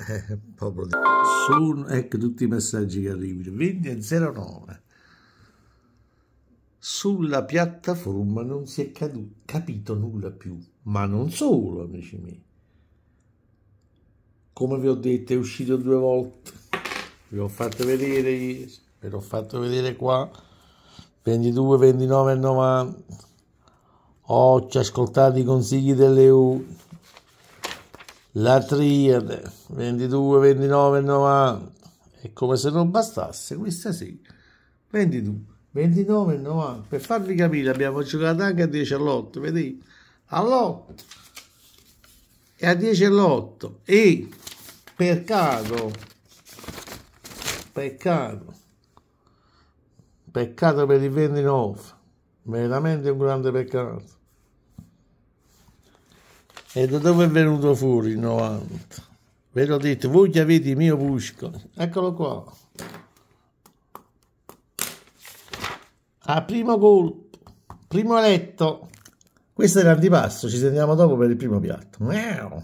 popolo di... Sono, ecco tutti i messaggi che arrivano, 20.09. Sulla piattaforma non si è capito nulla più, ma non solo, amici miei. Come vi ho detto, è uscito due volte. Vi ho fatto vedere, ve l'ho fatto vedere qua. 22, 29 90. Ho oh, ascoltato i consigli dell'EU la Triade 22, 29, 90 e come se non bastasse questa sì 22, 29, 90 per farvi capire abbiamo giocato anche a 10 all'8 vedi all'8 e a 10 all'8 e peccato peccato peccato per il 29 veramente un grande peccato e da dove è venuto fuori il 90? Ve l'ho detto, voi che avete il mio pusco, eccolo qua. A ah, primo colpo, primo letto. Questo è l'antipasto, ci sentiamo dopo per il primo piatto. Miau.